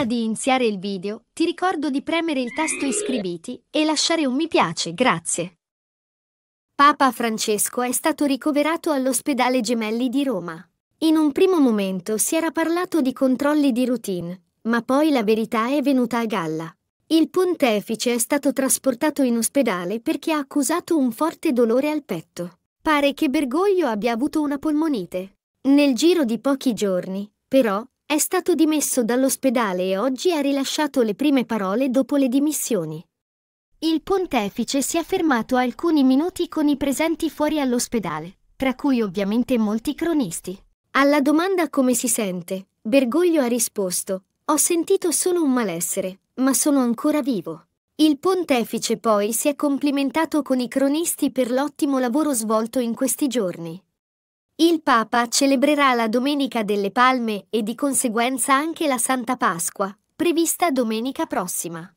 Prima di iniziare il video, ti ricordo di premere il tasto iscriviti e lasciare un mi piace, grazie. Papa Francesco è stato ricoverato all'ospedale Gemelli di Roma. In un primo momento si era parlato di controlli di routine, ma poi la verità è venuta a galla. Il pontefice è stato trasportato in ospedale perché ha accusato un forte dolore al petto. Pare che Bergoglio abbia avuto una polmonite. Nel giro di pochi giorni, però, è stato dimesso dall'ospedale e oggi ha rilasciato le prime parole dopo le dimissioni. Il pontefice si è fermato alcuni minuti con i presenti fuori all'ospedale, tra cui ovviamente molti cronisti. Alla domanda come si sente, Bergoglio ha risposto, ho sentito solo un malessere, ma sono ancora vivo. Il pontefice poi si è complimentato con i cronisti per l'ottimo lavoro svolto in questi giorni. Il Papa celebrerà la Domenica delle Palme e di conseguenza anche la Santa Pasqua, prevista domenica prossima.